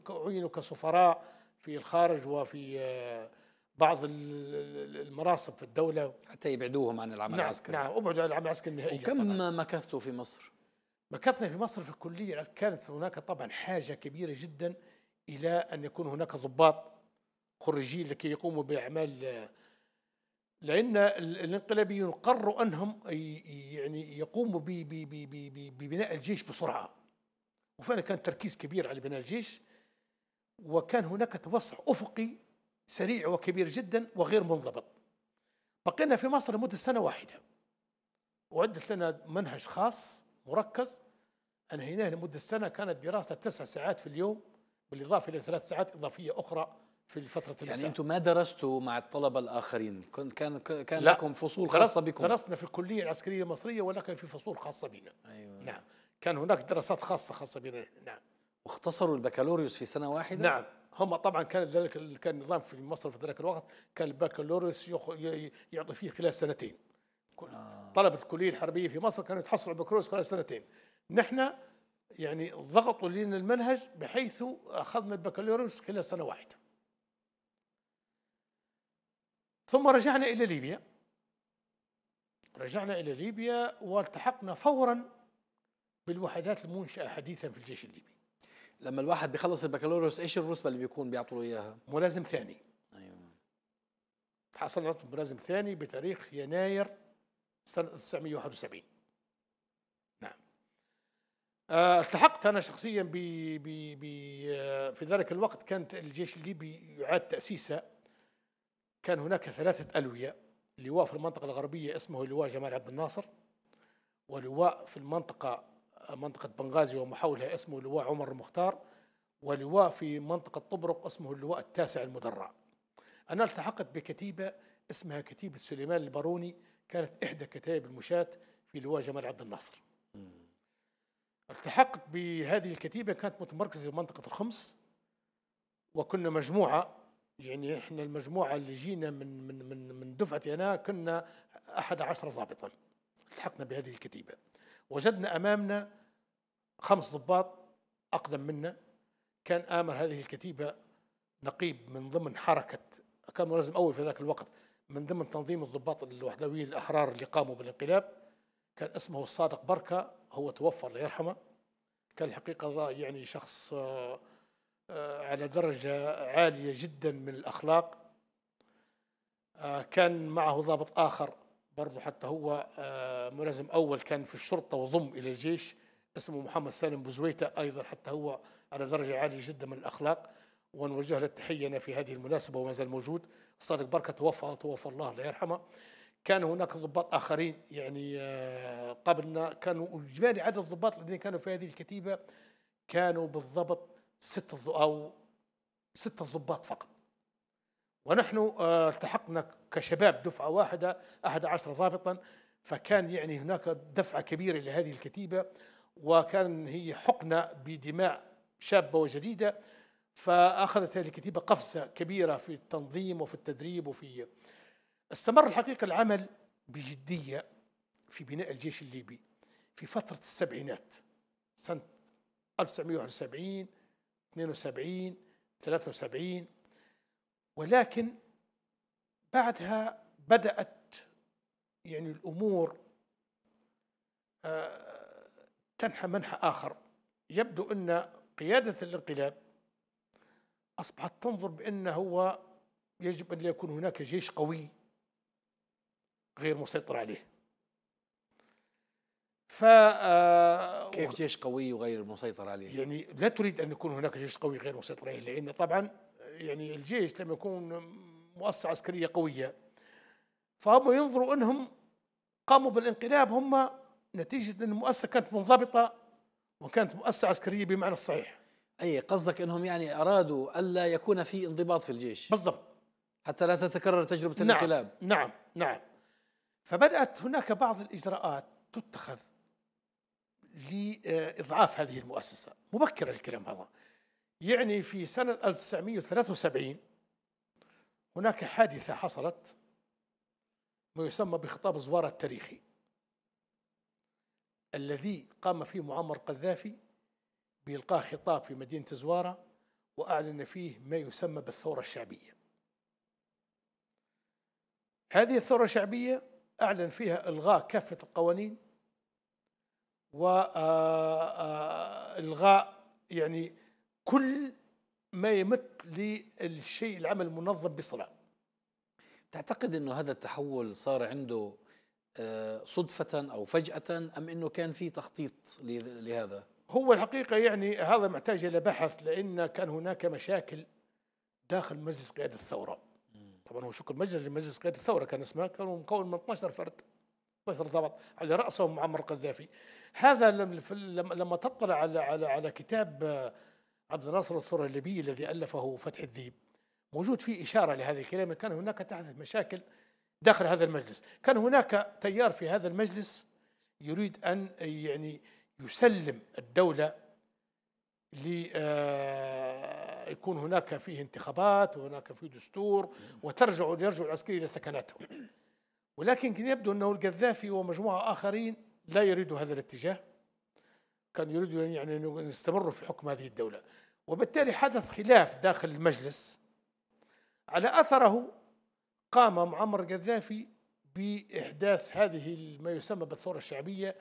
عينوا كسفراء في الخارج وفي آه، بعض المناصب في الدوله حتى يبعدوهم عن العمل نعم العسكري نعم ابعدوا عن العمل العسكري نهائيا وكم مكثتوا في مصر؟ مكثنا في مصر في الكلية كانت هناك طبعا حاجة كبيرة جدا إلى أن يكون هناك ضباط خريجين لكي يقوموا بأعمال لأن الانقلابيون قرروا أنهم يعني يقوموا ببناء الجيش بسرعة وفعلا كان تركيز كبير على بناء الجيش وكان هناك توسع أفقي سريع وكبير جدا وغير منضبط بقينا في مصر لمدة سنة واحدة وعدت لنا منهج خاص مركز انهيناه لمده سنه كانت دراسه تسع ساعات في اليوم بالاضافه الى ثلاث ساعات اضافيه اخرى في فتره المساء يعني انتم ما درستوا مع الطلبه الاخرين كان كان كان لا. لكم فصول خاصه بكم درسنا في الكليه العسكريه المصريه ولكن في فصول خاصه بنا ايوه نعم كان هناك دراسات خاصه خاصه بنا نعم واختصروا البكالوريوس في سنه واحده نعم هم طبعا كان ذلك كان النظام في مصر في ذلك الوقت كان البكالوريوس يعطي فيه خلال سنتين آه. طلبه الكليه الحربيه في مصر كانوا يتحصلوا البكالوريوس خلال سنتين نحن يعني ضغطوا لنا المنهج بحيث اخذنا البكالوريوس خلال سنه واحده ثم رجعنا الى ليبيا رجعنا الى ليبيا والتحقنا فورا بالوحدات المنشاه حديثا في الجيش الليبي لما الواحد بيخلص البكالوريوس ايش الرتبه اللي بيكون بيعطوا له اياها ملازم ثاني ايوه حصل رتبه ملازم ثاني بتاريخ يناير سنة 1971 نعم آه، التحقت أنا شخصيا ب ب ب في ذلك الوقت كانت الجيش الليبي يعاد تأسيسه كان هناك ثلاثة ألوية لواء في المنطقة الغربية اسمه لواء جمال عبد الناصر ولواء في المنطقة منطقة بنغازي ومحولها اسمه لواء عمر المختار ولواء في منطقة طبرق اسمه اللواء التاسع المدرع أنا التحقت بكتيبة اسمها كتيبة سليمان الباروني كانت إحدى كتائب المشاة في لواء جمال عبد الناصر التحقت بهذه الكتيبة كانت متمركزة في منطقة الخمس وكنا مجموعة يعني احنا المجموعة اللي جينا من من من من دفعتي أنا كنا أحد عشر ضابطا التحقنا بهذه الكتيبة وجدنا أمامنا خمس ضباط أقدم منا كان آمر هذه الكتيبة نقيب من ضمن حركة كان ملازم أول في ذاك الوقت من ضمن تنظيم الضباط الوحدويين الأحرار اللي قاموا بالانقلاب كان اسمه الصادق بركة هو توفى الله يرحمه كان الحقيقة يعني شخص آه، آه، على درجة عالية جدا من الأخلاق آه، كان معه ضابط آخر برضه حتى هو ملازم أول كان في الشرطة وضم إلى الجيش اسمه محمد سالم بوزويتة أيضا حتى هو على درجة عالية جدا من الأخلاق ونوجه له التحية في هذه المناسبة وما زال موجود الصادق بركه توفى توفى الله لا يرحمه كان هناك ضباط اخرين يعني آه، قبلنا كانوا اجمالي عدد الضباط الذين كانوا في هذه الكتيبه كانوا بالضبط ست او ست ضباط فقط ونحن آه، التحقنا كشباب دفعه واحده 11 ضابطا فكان يعني هناك دفعه كبيره لهذه الكتيبه وكان هي حقنه بدماء شابه وجديده فاخذت هذه الكتيبه قفزه كبيره في التنظيم وفي التدريب وفي استمر الحقيقه العمل بجديه في بناء الجيش الليبي في فتره السبعينات سنه 1971 72 73 ولكن بعدها بدات يعني الامور آه، تنحى منحى اخر يبدو ان قياده الانقلاب أصبحت تنظر بأن هو يجب أن يكون هناك جيش قوي غير مسيطر عليه ف آه، كيف جيش قوي وغير مسيطر عليه؟ يعني لا تريد ان يكون هناك جيش قوي غير مسيطر عليه لان طبعا يعني الجيش لما يكون مؤسسه عسكريه قويه فهم ينظروا انهم قاموا بالانقلاب هم نتيجه ان المؤسسه كانت منضبطه وكانت مؤسسه عسكريه بمعنى الصحيح اي قصدك انهم يعني ارادوا الا يكون في انضباط في الجيش بالضبط حتى لا تتكرر تجربه نعم الانقلاب نعم نعم فبدات هناك بعض الاجراءات تتخذ لاضعاف هذه المؤسسه مبكر الكلام هذا يعني في سنه 1973 هناك حادثه حصلت ما يسمى بخطاب الزوار التاريخي الذي قام فيه معمر قذافي بإلقاء خطاب في مدينة زوارة وأعلن فيه ما يسمى بالثورة الشعبية هذه الثورة الشعبية أعلن فيها إلغاء كافة القوانين وإلغاء آه، آه، يعني كل ما يمت للشيء العمل المنظم بصلة تعتقد أنه هذا التحول صار عنده آه، صدفة أو فجأة أم أنه كان في تخطيط لهذا؟ هو الحقيقة يعني هذا محتاج إلى بحث لأن كان هناك مشاكل داخل مجلس قيادة الثورة طبعا هو شكر مجلس لمجلس قيادة الثورة كان اسمه كان مكون من 12 فرد 12 ضابط على رأسهم معمر القذافي هذا لما تطلع على على على كتاب عبد الناصر الثورة الليبي الذي ألفه فتح الذيب موجود فيه إشارة لهذه الكلمة كان هناك تحدث مشاكل داخل هذا المجلس كان هناك تيار في هذا المجلس يريد أن يعني يسلم الدولة ليكون آه، هناك فيه انتخابات وهناك فيه دستور وترجع يرجع العسكري إلى ثكناتهم ولكن يبدو أنه القذافي ومجموعة آخرين لا يريدوا هذا الاتجاه كان يريد يعني أن يستمروا في حكم هذه الدولة وبالتالي حدث خلاف داخل المجلس على أثره قام معمر القذافي بإحداث هذه ما يسمى بالثورة الشعبية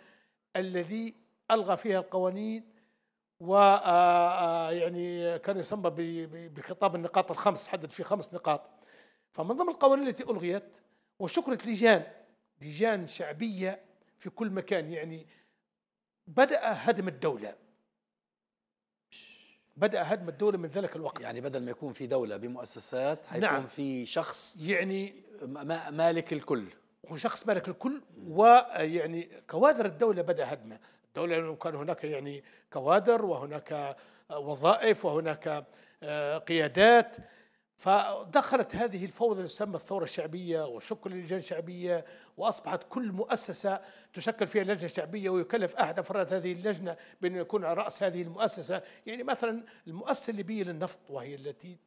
الذي الغى فيها القوانين و آه، آه، يعني كان يسمى بخطاب النقاط الخمس حدد فيه خمس نقاط فمن ضمن القوانين التي الغيت وشكرت لجان لجان شعبيه في كل مكان يعني بدأ هدم الدولة بدأ هدم الدولة من ذلك الوقت يعني بدل ما يكون في دولة بمؤسسات حيكون نعم. في شخص يعني مالك الكل هو شخص مالك الكل ويعني كوادر الدولة بدأ هدمه الدولة لأنه كان هناك يعني كوادر وهناك آه، وظائف وهناك آه، قيادات فدخلت هذه الفوضى اللي تسمى الثورة الشعبية وشكل اللجان الشعبية وأصبحت كل مؤسسة تشكل فيها لجنة شعبية ويكلف أحد أفراد هذه اللجنة بأن يكون على رأس هذه المؤسسة يعني مثلا المؤسسة الليبية للنفط وهي التي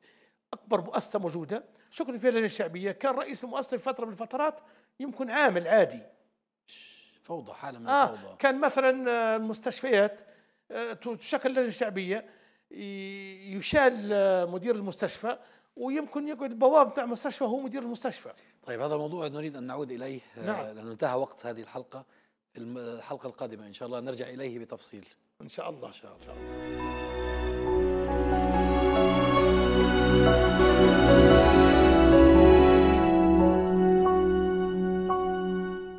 أكبر مؤسسة موجودة شكل فيها لجنة شعبية كان رئيس المؤسسة في فترة من الفترات يمكن عامل عادي فوضى حاله من آه الفوضى كان مثلا آه، المستشفيات آه، تشكل لجنه شعبيه يشال آه، مدير المستشفى ويمكن يقعد بواب تاع المستشفى هو مدير المستشفى طيب هذا الموضوع نريد ان نعود اليه نعم. لانه انتهى وقت هذه الحلقه الحلقه القادمه ان شاء الله نرجع اليه بتفصيل ان شاء الله ان شاء الله, إن شاء الله.